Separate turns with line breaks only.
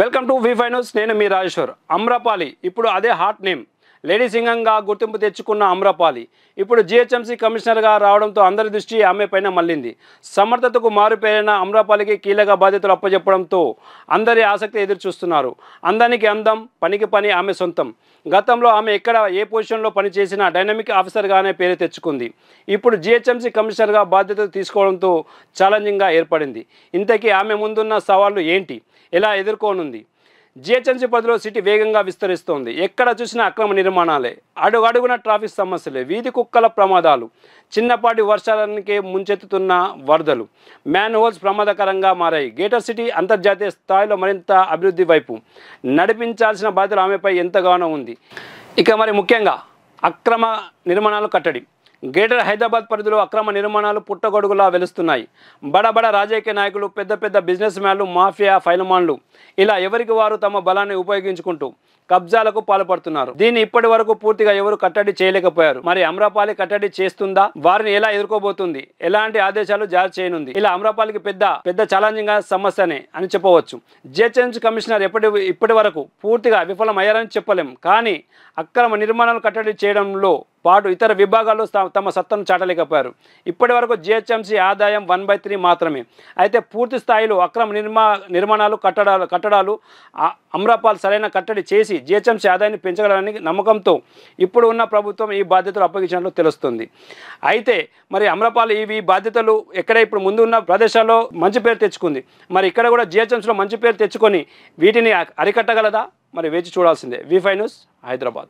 welcome to V finals నేను మీ రాజేశ్వర్ అమ్రపాలి ఇప్పుడు అదే హాట్ నేమ్ లేడీ సింగంగా గుర్తింపు తెచ్చుకున్న అమ్రపాలి ఇప్పుడు జీహెచ్ఎంసీ కమిషనర్గా రావడంతో అందరి దృష్టి ఆమె పైన మళ్ళింది సమర్థతకు మారుపేరైన అమ్రపాలికి కీలక బాధ్యతలు అప్పజెప్పడంతో అందరి ఆసక్తి ఎదురు చూస్తున్నారు అందానికి అందం పనికి పని ఆమె సొంతం గతంలో ఆమె ఎక్కడ ఏ పొజిషన్లో పనిచేసినా డైనమిక్ ఆఫీసర్గానే పేరు తెచ్చుకుంది ఇప్పుడు జీహెచ్ఎంసీ కమిషనర్గా బాధ్యతలు తీసుకోవడంతో ఛాలెంజింగ్గా ఏర్పడింది ఇంతకీ ఆమె ముందున్న సవాళ్లు ఏంటి ఎలా ఎదుర్కోనుంది జిహెచ్ఎంసీ పరిధిలో సిటీ వేగంగా విస్తరిస్తోంది ఎక్కడ చూసినా అక్రమ నిర్మాణాలే అడుగడుగున ట్రాఫిక్ సమస్యలే వీధి కుక్కల ప్రమాదాలు చిన్నపాటి వర్షాలకే ముంచెత్తుతున్న వరదలు హోల్స్ ప్రమాదకరంగా మారాయి గేటర్ సిటీ అంతర్జాతీయ స్థాయిలో మరింత అభివృద్ధి వైపు నడిపించాల్సిన బాధ్యత ఆమెపై ఎంతగానో ఉంది ఇక మరి ముఖ్యంగా అక్రమ నిర్మాణాలు కట్టడి గ్రేటర్ హైదరాబాద్ పరిధిలో అక్రమ నిర్మాణాలు పుట్టగొడుగులా వెలుస్తున్నాయి బడబడ రాజకీయ నాయకులు పెద్ద పెద్ద బిజినెస్ మ్యాన్లు మాఫియా ఫైలమాన్లు ఇలా ఎవరికి వారు తమ బలాన్ని ఉపయోగించుకుంటూ కబ్జాలకు పాల్పడుతున్నారు దీన్ని ఇప్పటి వరకు పూర్తిగా ఎవరు కట్టడి చేయలేకపోయారు మరి అమ్రపాలి కట్టడి చేస్తుందా వారిని ఎలా ఎదుర్కోబోతుంది ఎలాంటి ఆదేశాలు జారీ చేయనుంది ఇలా అమ్రపాలికి పెద్ద పెద్ద ఛాలెంజింగ్ సమస్యనే అని చెప్పవచ్చు జిహెచ్ఎంసీ కమిషనర్ ఎప్పటి ఇప్పటి వరకు పూర్తిగా విఫలమయ్యారని చెప్పలేం కానీ అక్రమ నిర్మాణాలు కట్టడి చేయడంలో పాటు ఇతర విభాగాలు తమ సత్తను చాటలేకపోయారు ఇప్పటి వరకు జిహెచ్ఎంసీ ఆదాయం వన్ బై త్రీ మాత్రమే అయితే పూర్తి స్థాయిలో అక్రమ నిర్మా నిర్మాణాలు కట్టడాలు కట్టడాలు అమ్రాపాల్ సరైన కట్టడి చేసి జిహెచ్ఎంసీ ఆదాయాన్ని పెంచగలడానికి నమ్మకంతో ఇప్పుడు ఉన్న ప్రభుత్వం ఈ బాధ్యతలు అప్పగించినట్లు తెలుస్తుంది అయితే మరి అమ్రపాల్ ఇవి బాధ్యతలు ఎక్కడ ఇప్పుడు ముందు ఉన్న ప్రదేశాల్లో మంచి పేరు తెచ్చుకుంది మరి ఇక్కడ కూడా జిహెచ్ఎంసీలో మంచి పేరు తెచ్చుకొని వీటిని అరికట్టగలదా మరి వేచి చూడాల్సిందే వి ఫైవ్ న్యూస్ హైదరాబాద్